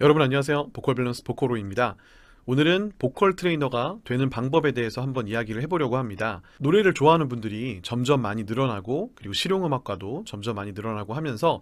여러분 안녕하세요. 보컬 밸런스 보컬로입니다 오늘은 보컬 트레이너가 되는 방법에 대해서 한번 이야기를 해보려고 합니다. 노래를 좋아하는 분들이 점점 많이 늘어나고 그리고 실용음악과도 점점 많이 늘어나고 하면서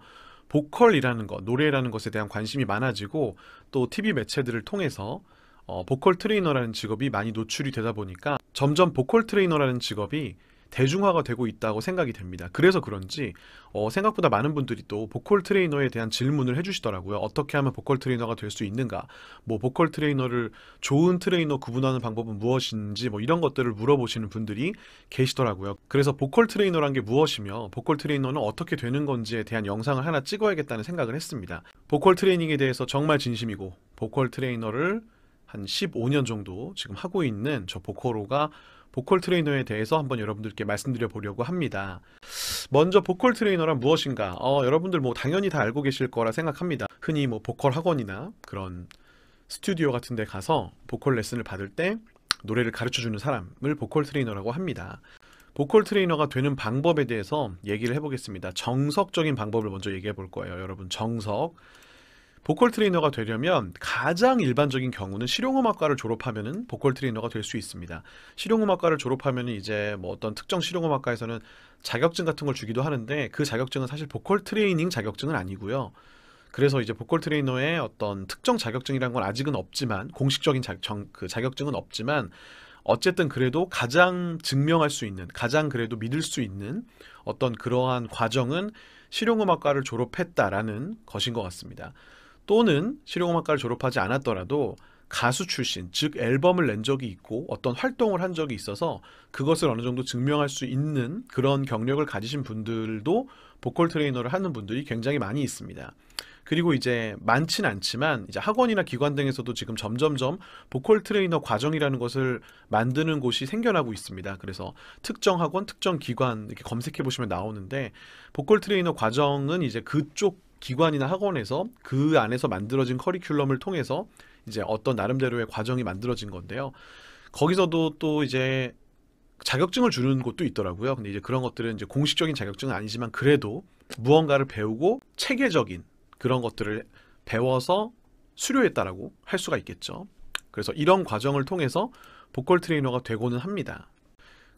보컬이라는 것, 노래라는 것에 대한 관심이 많아지고 또 TV 매체들을 통해서 어, 보컬 트레이너라는 직업이 많이 노출이 되다 보니까 점점 보컬 트레이너라는 직업이 대중화가 되고 있다고 생각이 됩니다. 그래서 그런지 어, 생각보다 많은 분들이 또 보컬 트레이너에 대한 질문을 해주시더라고요. 어떻게 하면 보컬 트레이너가 될 수 있는가? 뭐 보컬 트레이너를 좋은 트레이너 구분하는 방법은 무엇인지 뭐 이런 것들을 물어보시는 분들이 계시더라고요. 그래서 보컬 트레이너란 게 무엇이며 보컬 트레이너는 어떻게 되는 건지에 대한 영상을 하나 찍어야겠다는 생각을 했습니다. 보컬 트레이닝에 대해서 정말 진심이고 보컬 트레이너를 한 15년 정도 지금 하고 있는 저보컬로가 보컬 트레이너에 대해서 한번 여러분들께 말씀드려 보려고 합니다. 먼저 보컬 트레이너란 무엇인가? 어, 여러분들 뭐 당연히 다 알고 계실 거라 생각합니다. 흔히 뭐 보컬 학원이나 그런 스튜디오 같은 데 가서 보컬 레슨을 받을 때 노래를 가르쳐 주는 사람을 보컬 트레이너라고 합니다. 보컬 트레이너가 되는 방법에 대해서 얘기를 해보겠습니다. 정석적인 방법을 먼저 얘기해 볼 거예요. 여러분, 정석. 보컬 트레이너가 되려면 가장 일반적인 경우는 실용음악과를 졸업하면은 보컬 트레이너가 될 수 있습니다. 실용음악과를 졸업하면은 이제 뭐 어떤 특정 실용음악과에서는 자격증 같은 걸 주기도 하는데 그 자격증은 사실 보컬 트레이닝 자격증은 아니고요. 그래서 이제 보컬 트레이너의 어떤 특정 자격증이란 건 아직은 없지만 공식적인 자, 정, 그 자격증은 없지만 어쨌든 그래도 가장 증명할 수 있는 가장 그래도 믿을 수 있는 어떤 그러한 과정은 실용음악과를 졸업했다라는 것인 것 같습니다. 또는 실용음악과를 졸업하지 않았더라도 가수 출신, 즉 앨범을 낸 적이 있고 어떤 활동을 한 적이 있어서 그것을 어느 정도 증명할 수 있는 그런 경력을 가지신 분들도 보컬 트레이너를 하는 분들이 굉장히 많이 있습니다. 그리고 이제 많진 않지만 이제 학원이나 기관 등에서도 지금 점점점 보컬 트레이너 과정이라는 것을 만드는 곳이 생겨나고 있습니다. 그래서 특정 학원, 특정 기관 이렇게 검색해 보시면 나오는데 보컬 트레이너 과정은 이제 그쪽 기관이나 학원에서 그 안에서 만들어진 커리큘럼을 통해서 이제 어떤 나름대로의 과정이 만들어진 건데요. 거기서도 또 이제 자격증을 주는 곳도 있더라고요. 근데 이제 그런 것들은 이제 공식적인 자격증은 아니지만 그래도 무언가를 배우고 체계적인 그런 것들을 배워서 수료했다라고 할 수가 있겠죠. 그래서 이런 과정을 통해서 보컬 트레이너가 되고는 합니다.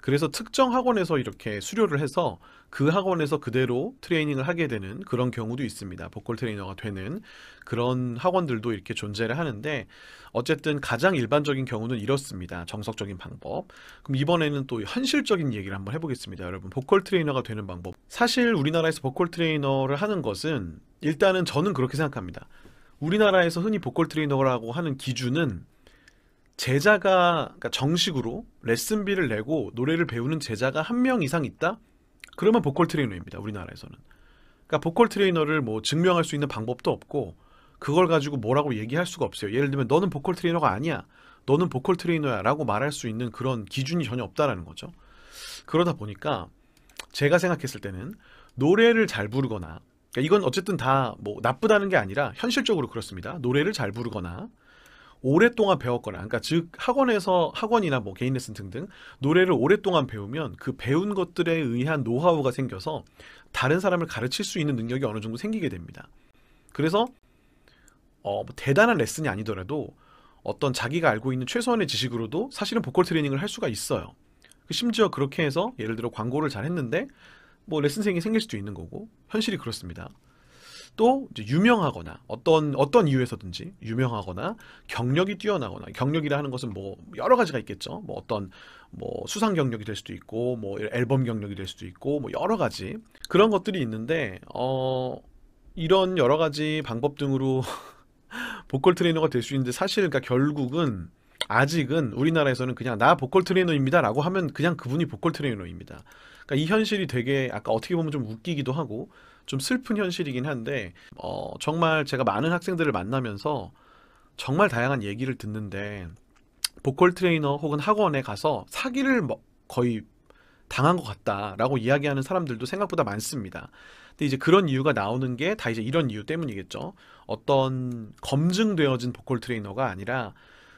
그래서 특정 학원에서 이렇게 수료를 해서 그 학원에서 그대로 트레이닝을 하게 되는 그런 경우도 있습니다. 보컬 트레이너가 되는 그런 학원들도 이렇게 존재를 하는데 어쨌든 가장 일반적인 경우는 이렇습니다. 정석적인 방법. 그럼 이번에는 또 현실적인 얘기를 한번 해보겠습니다. 여러분 보컬 트레이너가 되는 방법. 사실 우리나라에서 보컬 트레이너를 하는 것은 일단은 저는 그렇게 생각합니다. 우리나라에서 흔히 보컬 트레이너라고 하는 기준은 제자가 그러니까 정식으로 레슨비를 내고 노래를 배우는 제자가 한 명 이상 있다? 그러면 보컬 트레이너입니다. 우리나라에서는. 그러니까 보컬 트레이너를 뭐 증명할 수 있는 방법도 없고 그걸 가지고 뭐라고 얘기할 수가 없어요. 예를 들면 너는 보컬 트레이너가 아니야. 너는 보컬 트레이너야라고 말할 수 있는 그런 기준이 전혀 없다라는 거죠. 그러다 보니까 제가 생각했을 때는 노래를 잘 부르거나 그러니까 이건 어쨌든 다 뭐 나쁘다는 게 아니라 현실적으로 그렇습니다. 노래를 잘 부르거나 오랫동안 배웠거나 그러니까 즉 학원에서 학원이나 뭐 개인 레슨 등등 노래를 오랫동안 배우면 그 배운 것들에 의한 노하우가 생겨서 다른 사람을 가르칠 수 있는 능력이 어느 정도 생기게 됩니다. 그래서 어, 뭐 대단한 레슨이 아니더라도 어떤 자기가 알고 있는 최소한의 지식으로도 사실은 보컬 트레이닝을 할 수가 있어요. 그 심지어 그렇게 해서 예를 들어 광고를 잘 했는데 뭐 레슨생이 생길 수도 있는 거고 현실이 그렇습니다. 또 유명하거나 어떤 어떤 이유에서든지 유명하거나 경력이 뛰어나거나 경력이라 하는 것은 뭐 여러 가지가 있겠죠. 뭐 어떤 뭐 수상 경력이 될 수도 있고 뭐 앨범 경력이 될 수도 있고 뭐 여러 가지 그런 것들이 있는데 어 이런 여러 가지 방법 등으로 보컬 트레이너가 될 수 있는데 사실 그러니까 결국은 아직은 우리나라에서는 그냥 나 보컬 트레이너입니다라고 하면 그냥 그분이 보컬 트레이너입니다. 그러니까 이 현실이 되게 아까 어떻게 보면 좀 웃기기도 하고 좀 슬픈 현실이긴 한데 어, 정말 제가 많은 학생들을 만나면서 정말 다양한 얘기를 듣는데 보컬 트레이너 혹은 학원에 가서 사기를 뭐 거의 당한 것 같다라고 이야기하는 사람들도 생각보다 많습니다. 근데 이제 그런 이유가 나오는 게 다 이제 이런 이유 때문이겠죠. 어떤 검증되어진 보컬 트레이너가 아니라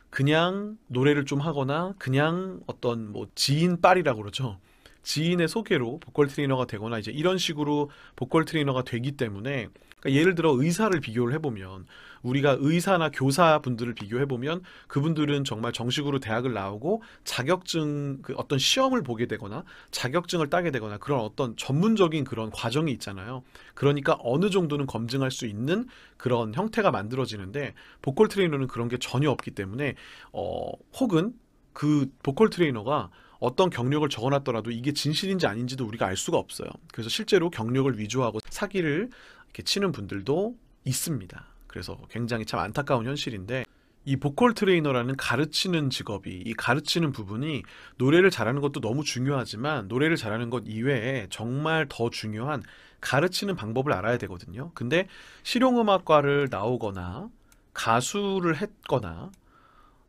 그냥 노래를 좀 하거나 그냥 어떤 뭐 지인 빨이라고 그러죠. 지인의 소개로 보컬 트레이너가 되거나 이제 이런 식으로 보컬 트레이너가 되기 때문에 그러니까 예를 들어 의사를 비교를 해보면 우리가 의사나 교사분들을 비교해보면 그분들은 정말 정식으로 대학을 나오고 자격증 그 어떤 시험을 보게 되거나 자격증을 따게 되거나 그런 어떤 전문적인 그런 과정이 있잖아요. 그러니까 어느 정도는 검증할 수 있는 그런 형태가 만들어지는데 보컬 트레이너는 그런 게 전혀 없기 때문에 어, 혹은 그 보컬 트레이너가 어떤 경력을 적어놨더라도 이게 진실인지 아닌지도 우리가 알 수가 없어요. 그래서 실제로 경력을 위조하고 사기를 이렇게 치는 분들도 있습니다. 그래서 굉장히 참 안타까운 현실인데 이 보컬 트레이너라는 가르치는 직업이 이 가르치는 부분이 노래를 잘하는 것도 너무 중요하지만 노래를 잘하는 것 이외에 정말 더 중요한 가르치는 방법을 알아야 되거든요. 근데 실용음악과를 나오거나 가수를 했거나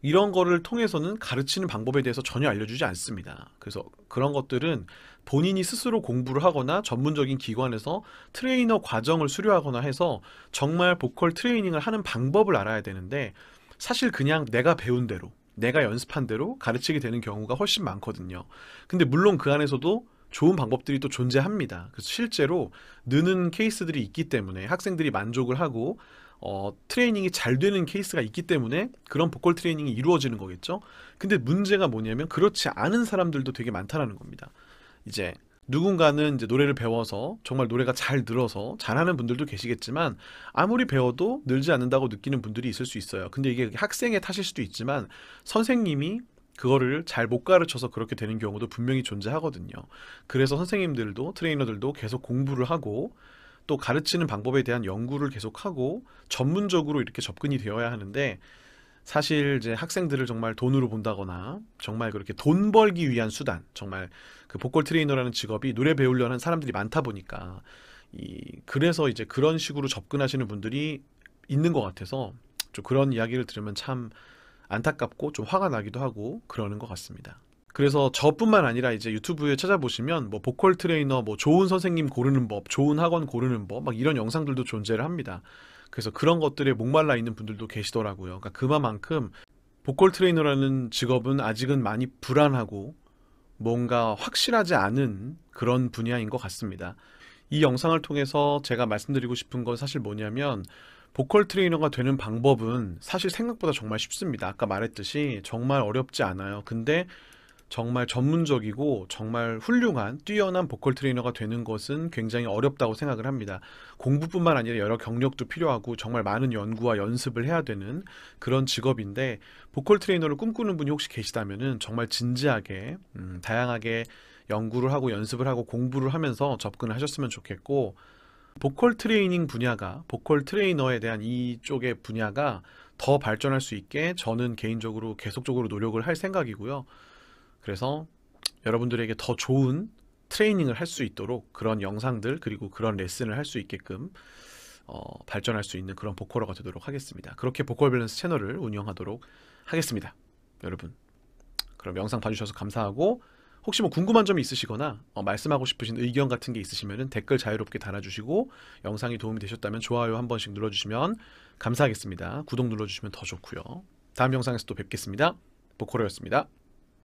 이런 거를 통해서는 가르치는 방법에 대해서 전혀 알려주지 않습니다. 그래서 그런 것들은 본인이 스스로 공부를 하거나 전문적인 기관에서 트레이너 과정을 수료하거나 해서 정말 보컬 트레이닝을 하는 방법을 알아야 되는데 사실 그냥 내가 배운 대로 내가 연습한 대로 가르치게 되는 경우가 훨씬 많거든요. 근데 물론 그 안에서도 좋은 방법들이 또 존재합니다. 그래서 실제로 느는 케이스들이 있기 때문에 학생들이 만족을 하고 어, 트레이닝이 잘 되는 케이스가 있기 때문에 그런 보컬 트레이닝이 이루어지는 거겠죠. 근데 문제가 뭐냐면 그렇지 않은 사람들도 되게 많다라는 겁니다. 이제 누군가는 이제 노래를 배워서 정말 노래가 잘 늘어서 잘하는 분들도 계시겠지만 아무리 배워도 늘지 않는다고 느끼는 분들이 있을 수 있어요. 근데 이게 학생의 탓일 수도 있지만 선생님이 그거를 잘 못 가르쳐서 그렇게 되는 경우도 분명히 존재하거든요. 그래서 선생님들도 트레이너들도 계속 공부를 하고 또 가르치는 방법에 대한 연구를 계속하고 전문적으로 이렇게 접근이 되어야 하는데 사실 이제 학생들을 정말 돈으로 본다거나 정말 그렇게 돈 벌기 위한 수단 정말 그 보컬 트레이너라는 직업이 노래 배우려는 사람들이 많다 보니까 이 그래서 이제 그런 식으로 접근하시는 분들이 있는 것 같아서 좀 그런 이야기를 들으면 참 안타깝고 좀 화가 나기도 하고 그러는 것 같습니다. 그래서 저뿐만 아니라 이제 유튜브에 찾아보시면 뭐 보컬 트레이너, 뭐 좋은 선생님 고르는 법, 좋은 학원 고르는 법, 막 이런 영상들도 존재를 합니다. 그래서 그런 것들에 목말라 있는 분들도 계시더라고요. 그러니까 그만큼 보컬 트레이너라는 직업은 아직은 많이 불안하고 뭔가 확실하지 않은 그런 분야인 것 같습니다. 이 영상을 통해서 제가 말씀드리고 싶은 건 사실 뭐냐면 보컬 트레이너가 되는 방법은 사실 생각보다 정말 쉽습니다. 아까 말했듯이 정말 어렵지 않아요. 근데 정말 전문적이고 정말 훌륭한 뛰어난 보컬 트레이너가 되는 것은 굉장히 어렵다고 생각을 합니다. 공부뿐만 아니라 여러 경력도 필요하고 정말 많은 연구와 연습을 해야 되는 그런 직업인데 보컬 트레이너를 꿈꾸는 분이 혹시 계시다면은 정말 진지하게 음, 다양하게 연구를 하고 연습을 하고 공부를 하면서 접근을 하셨으면 좋겠고 보컬 트레이닝 분야가 보컬 트레이너에 대한 이쪽의 분야가 더 발전할 수 있게 저는 개인적으로 계속적으로 노력을 할 생각이고요. 그래서 여러분들에게 더 좋은 트레이닝을 할 수 있도록 그런 영상들 그리고 그런 레슨을 할 수 있게끔 어, 발전할 수 있는 그런 보컬러가 되도록 하겠습니다. 그렇게 보컬 밸런스 채널을 운영하도록 하겠습니다. 여러분 그럼 영상 봐주셔서 감사하고 혹시 뭐 궁금한 점이 있으시거나 어, 말씀하고 싶으신 의견 같은 게 있으시면 댓글 자유롭게 달아주시고 영상이 도움이 되셨다면 좋아요 한 번씩 눌러주시면 감사하겠습니다. 구독 눌러주시면 더 좋고요. 다음 영상에서 또 뵙겠습니다. 보컬로였습니다